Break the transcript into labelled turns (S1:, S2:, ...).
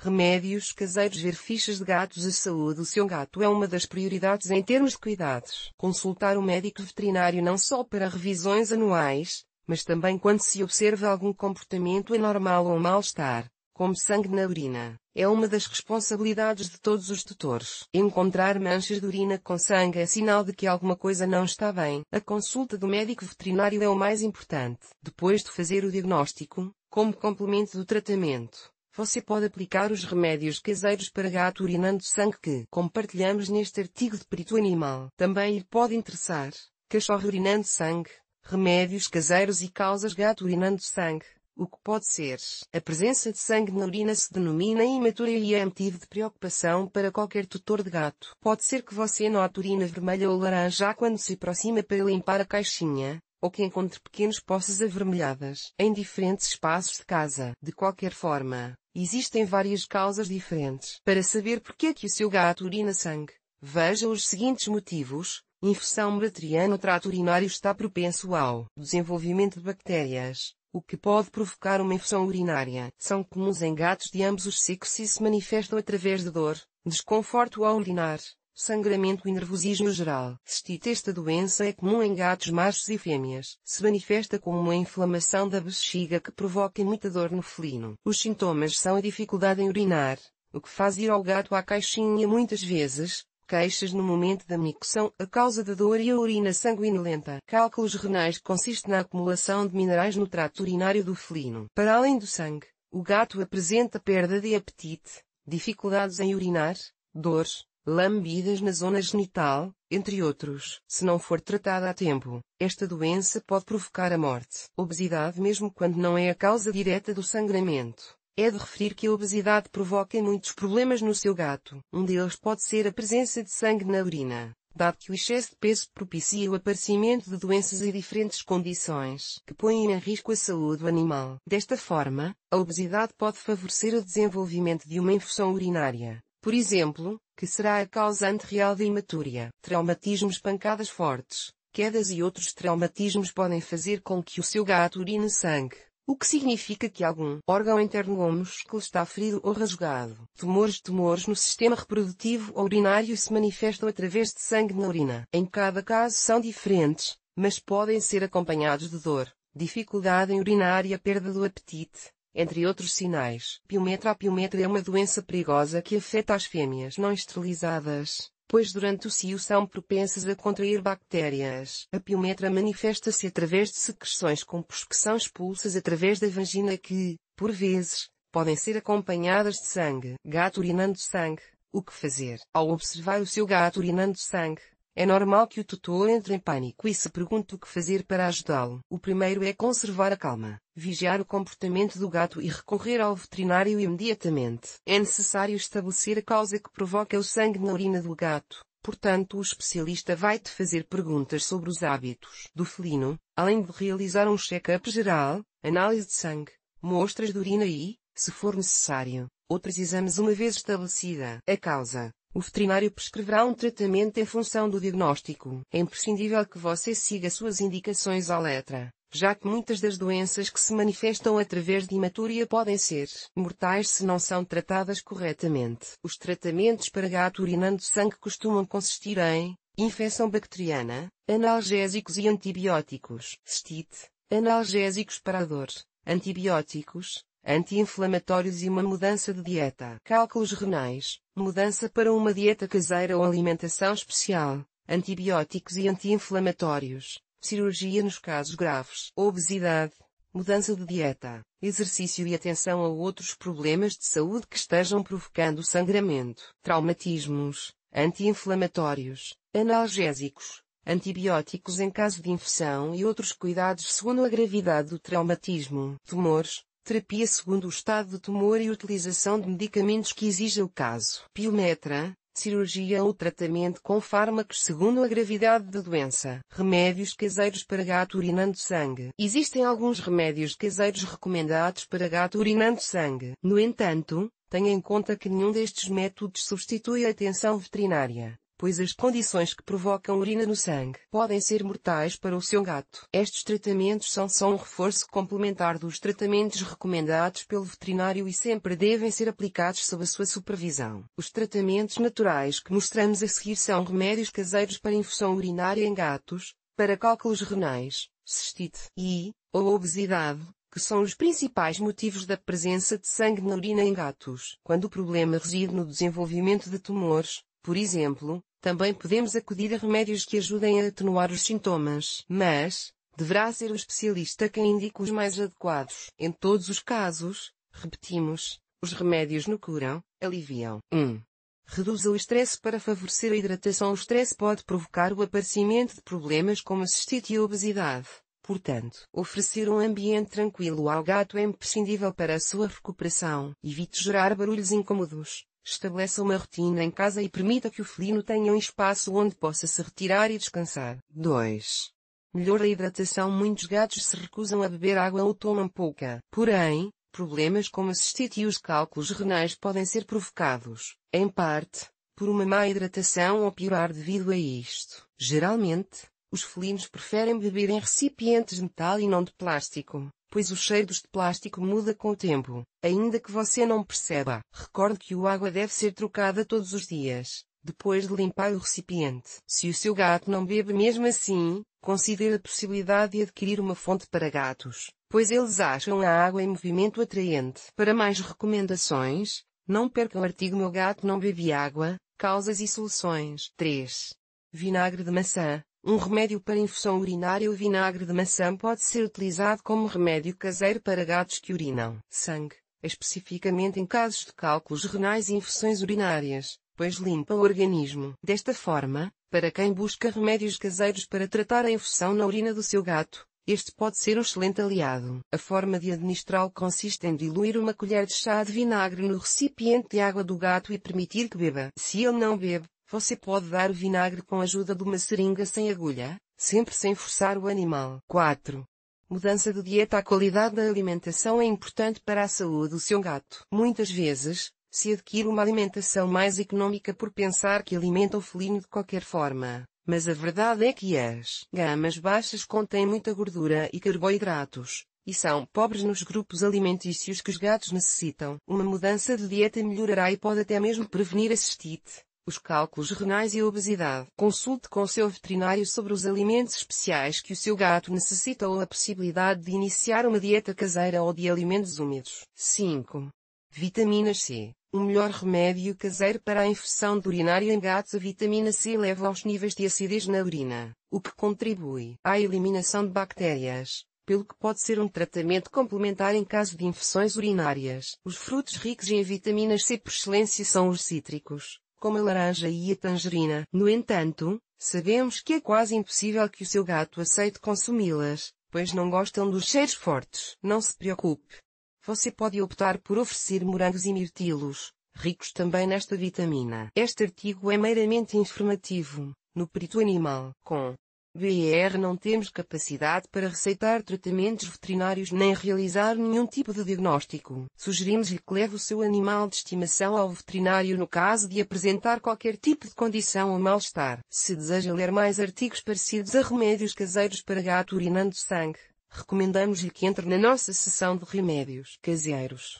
S1: Remédios caseiros Ver fichas de gatos A saúde do seu gato é uma das prioridades em termos de cuidados. Consultar o médico veterinário não só para revisões anuais, mas também quando se observa algum comportamento anormal ou mal-estar, como sangue na urina. É uma das responsabilidades de todos os tutores. Encontrar manchas de urina com sangue é sinal de que alguma coisa não está bem. A consulta do médico veterinário é o mais importante. Depois de fazer o diagnóstico, como complemento do tratamento, você pode aplicar os remédios caseiros para gato urinando sangue que compartilhamos neste artigo de perito animal. Também lhe pode interessar cachorro urinando sangue, remédios caseiros e causas gato urinando sangue. O que pode ser? A presença de sangue na urina se denomina imatura e é motivo de preocupação para qualquer tutor de gato. Pode ser que você note urina vermelha ou laranja quando se aproxima para limpar a caixinha, ou que encontre pequenas poças avermelhadas em diferentes espaços de casa. De qualquer forma, existem várias causas diferentes. Para saber por que é que o seu gato urina sangue, veja os seguintes motivos. Infecção bacteriana ou trato urinário está propenso ao desenvolvimento de bactérias, o que pode provocar uma infecção urinária. São comuns em gatos de ambos os sexos e se manifestam através de dor, desconforto ao urinar, sangramento e nervosismo geral. Cistite Esta doença é comum em gatos machos e fêmeas. Se manifesta como uma inflamação da bexiga que provoca muita dor no felino. Os sintomas são a dificuldade em urinar, o que faz ir ao gato à caixinha muitas vezes, queixas no momento da micção, a causa da dor e a urina sanguinolenta. Cálculos renais consistem na acumulação de minerais no trato urinário do felino. Para além do sangue, o gato apresenta perda de apetite, dificuldades em urinar, dores, lambidas na zona genital, entre outros. Se não for tratada a tempo, esta doença pode provocar a morte. Obesidade mesmo quando não é a causa direta do sangramento. É de referir que a obesidade provoca muitos problemas no seu gato. Um deles pode ser a presença de sangue na urina, dado que o excesso de peso propicia o aparecimento de doenças e diferentes condições que põem em risco a saúde do animal. Desta forma, a obesidade pode favorecer o desenvolvimento de uma infecção urinária, por exemplo, que será a causante real de hematúria. Traumatismos pancadas fortes, quedas e outros traumatismos podem fazer com que o seu gato urine sangue, o que significa que algum órgão interno ou músculo está ferido ou rasgado. Tumores Tumores no sistema reprodutivo ou urinário se manifestam através de sangue na urina. Em cada caso são diferentes, mas podem ser acompanhados de dor, dificuldade em urinar e a perda do apetite entre outros sinais. Piometra Piometra é uma doença perigosa que afeta as fêmeas não esterilizadas, pois durante o cio são propensas a contrair bactérias. A piometra manifesta-se através de secreções com que são expulsas através da vagina que, por vezes, podem ser acompanhadas de sangue. Gato urinando sangue. O que fazer? Ao observar o seu gato urinando sangue, é normal que o tutor entre em pânico e se pergunte o que fazer para ajudá-lo. O primeiro é conservar a calma vigiar o comportamento do gato e recorrer ao veterinário imediatamente. É necessário estabelecer a causa que provoca o sangue na urina do gato. Portanto, o especialista vai-te fazer perguntas sobre os hábitos do felino, além de realizar um check-up geral, análise de sangue, mostras de urina e, se for necessário, outros exames uma vez estabelecida a causa. O veterinário prescreverá um tratamento em função do diagnóstico. É imprescindível que você siga suas indicações à letra já que muitas das doenças que se manifestam através de imaturia podem ser mortais se não são tratadas corretamente. Os tratamentos para gato urinando sangue costumam consistir em infecção bacteriana, analgésicos e antibióticos, cistite, analgésicos para dor, antibióticos, anti-inflamatórios e uma mudança de dieta, cálculos renais, mudança para uma dieta caseira ou alimentação especial, antibióticos e anti-inflamatórios cirurgia nos casos graves, obesidade, mudança de dieta, exercício e atenção a outros problemas de saúde que estejam provocando sangramento, traumatismos, anti-inflamatórios, analgésicos, antibióticos em caso de infecção e outros cuidados segundo a gravidade do traumatismo, tumores, terapia segundo o estado do tumor e utilização de medicamentos que exija o caso. Piometra, cirurgia ou tratamento com fármacos segundo a gravidade da doença. Remédios caseiros para gato urinando sangue. Existem alguns remédios caseiros recomendados para gato urinando sangue. No entanto, tenha em conta que nenhum destes métodos substitui a atenção veterinária pois as condições que provocam urina no sangue podem ser mortais para o seu gato. Estes tratamentos são só um reforço complementar dos tratamentos recomendados pelo veterinário e sempre devem ser aplicados sob a sua supervisão. Os tratamentos naturais que mostramos a seguir são remédios caseiros para infusão urinária em gatos, para cálculos renais, cistite e, ou obesidade, que são os principais motivos da presença de sangue na urina em gatos. Quando o problema reside no desenvolvimento de tumores, por exemplo, também podemos acudir a remédios que ajudem a atenuar os sintomas, mas deverá ser o especialista quem indica os mais adequados. Em todos os casos, repetimos, os remédios não curam, aliviam. 1. Um. Reduza o estresse para favorecer a hidratação. O estresse pode provocar o aparecimento de problemas como cistite e obesidade. Portanto, oferecer um ambiente tranquilo ao gato é imprescindível para a sua recuperação. Evite gerar barulhos incômodos, Estabeleça uma rotina em casa e permita que o felino tenha um espaço onde possa se retirar e descansar. 2. Melhor a hidratação. Muitos gatos se recusam a beber água ou tomam pouca. Porém, problemas como a cistite e os cálculos renais podem ser provocados, em parte, por uma má hidratação ou piorar devido a isto. Geralmente, os felinos preferem beber em recipientes de metal e não de plástico pois o cheiro deste plástico muda com o tempo, ainda que você não perceba. Recorde que o água deve ser trocada todos os dias, depois de limpar o recipiente. Se o seu gato não bebe mesmo assim, considere a possibilidade de adquirir uma fonte para gatos, pois eles acham a água em movimento atraente. Para mais recomendações, não perca o artigo Meu gato não bebe água, causas e soluções. 3. Vinagre de maçã. Um remédio para infecção urinária o vinagre de maçã pode ser utilizado como remédio caseiro para gatos que urinam sangue, especificamente em casos de cálculos renais e infecções urinárias, pois limpa o organismo. Desta forma, para quem busca remédios caseiros para tratar a infecção na urina do seu gato, este pode ser um excelente aliado. A forma de administrá-lo consiste em diluir uma colher de chá de vinagre no recipiente de água do gato e permitir que beba. Se ele não bebe, você pode dar o vinagre com a ajuda de uma seringa sem agulha, sempre sem forçar o animal. 4. Mudança de dieta A qualidade da alimentação é importante para a saúde do seu gato. Muitas vezes, se adquire uma alimentação mais econômica por pensar que alimenta o felino de qualquer forma, mas a verdade é que as gamas baixas contêm muita gordura e carboidratos, e são pobres nos grupos alimentícios que os gatos necessitam. Uma mudança de dieta melhorará e pode até mesmo prevenir a cistite, os cálculos renais e obesidade. Consulte com o seu veterinário sobre os alimentos especiais que o seu gato necessita ou a possibilidade de iniciar uma dieta caseira ou de alimentos úmidos. 5. Vitamina C. O melhor remédio caseiro para a infecção de urinária em gatos a vitamina C leva aos níveis de acidez na urina, o que contribui à eliminação de bactérias, pelo que pode ser um tratamento complementar em caso de infecções urinárias. Os frutos ricos em vitamina C por excelência são os cítricos, como a laranja e a tangerina. No entanto, sabemos que é quase impossível que o seu gato aceite consumi-las, pois não gostam dos cheiros fortes. Não se preocupe. Você pode optar por oferecer morangos e mirtilos, ricos também nesta vitamina. Este artigo é meramente informativo, no perito animal, com BER não temos capacidade para receitar tratamentos veterinários nem realizar nenhum tipo de diagnóstico. Sugerimos-lhe que leve o seu animal de estimação ao veterinário no caso de apresentar qualquer tipo de condição ou mal-estar. Se deseja ler mais artigos parecidos a remédios caseiros para gato urinando sangue, recomendamos-lhe que entre na nossa seção de remédios caseiros.